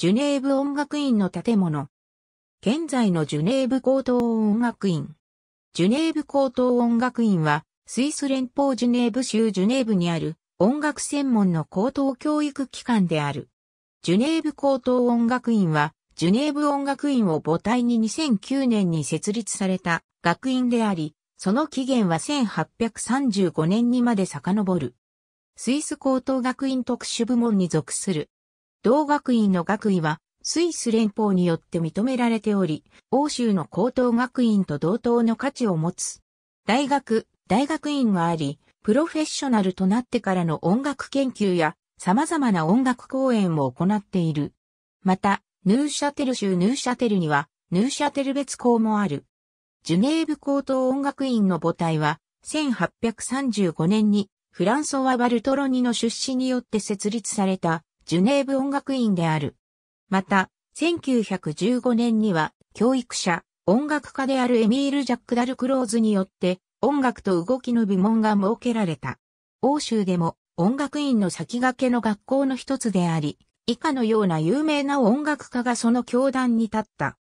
ジュネーブ音楽院の建物。現在のジュネーブ高等音楽院。ジュネーブ高等音楽院は、スイス連邦ジュネーブ州ジュネーブにある音楽専門の高等教育機関である。ジュネーブ高等音楽院は、ジュネーブ音楽院を母体に2009年に設立された学院であり、その起源は1835年にまで遡る。スイス高等学院特殊部門に属する同学院の学位は、スイス連邦によって認められており、欧州の高等学院と同等の価値を持つ。大学、大学院があり、プロフェッショナルとなってからの音楽研究や様々な音楽講演を行っている。また、ヌーシャテル州ヌーシャテルには、ヌーシャテル別校もある。ジュネーブ高等音楽院の母体は、1835年にフランソワ・バルトロニの出資によって設立されたジュネーブ音楽院である。また、1915年には、教育者、音楽家であるエミール・ジャック・ダルクローズによって、音楽と動きの部門が設けられた。欧州でも、音楽院の先駆けの学校の一つであり、以下のような有名な音楽家がその教団に立った。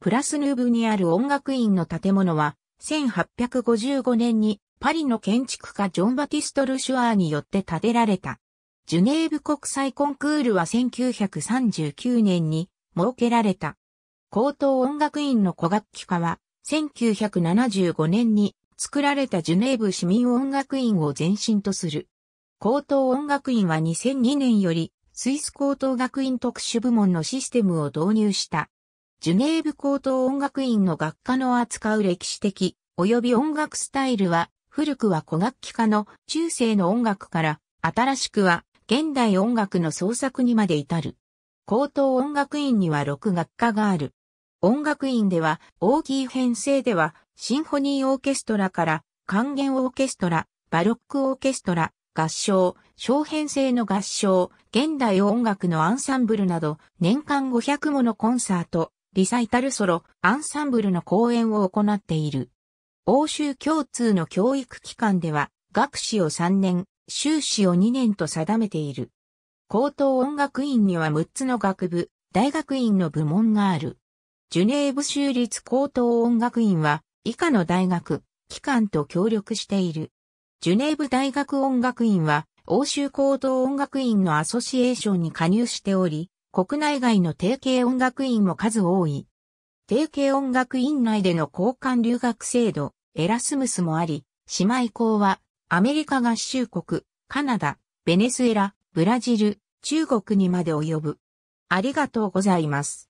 プラスヌーブにある音楽院の建物は、1855年にパリの建築家ジョン・バティスト・ルシュアーによって建てられた。ジュネーブ国際コンクールは1939年に設けられた。高等音楽院の古楽器科は、1975年に作られたジュネーブ市民音楽院を前身とする。高等音楽院は2002年よりスイス高等学院特殊部門のシステムを導入した。ジュネーブ高等音楽院の学科の扱う歴史的及び音楽スタイルは古くは古楽器科の中世の音楽から新しくは現代音楽の創作にまで至る。高等音楽院には6学科がある。音楽院では、大きい編成では、シンフォニーオーケストラから、還元オーケストラ、バロックオーケストラ、合唱、小編成の合唱、現代音楽のアンサンブルなど、年間500ものコンサート、リサイタルソロ、アンサンブルの公演を行っている。欧州共通の教育機関では、学士を3年、修士を2年と定めている。高等音楽院には6つの学部、大学院の部門がある。ジュネーブ州立高等音楽院は、以下の大学、機関と協力している。ジュネーブ大学音楽院は、欧州高等音楽院のアソシエーションに加入しており、国内外の定型音楽院も数多い。定型音楽院内での交換留学制度、エラスムスもあり、姉妹校はアメリカ合衆国、カナダ、ベネスエラ、ブラジル、中国にまで及ぶ。ありがとうございます。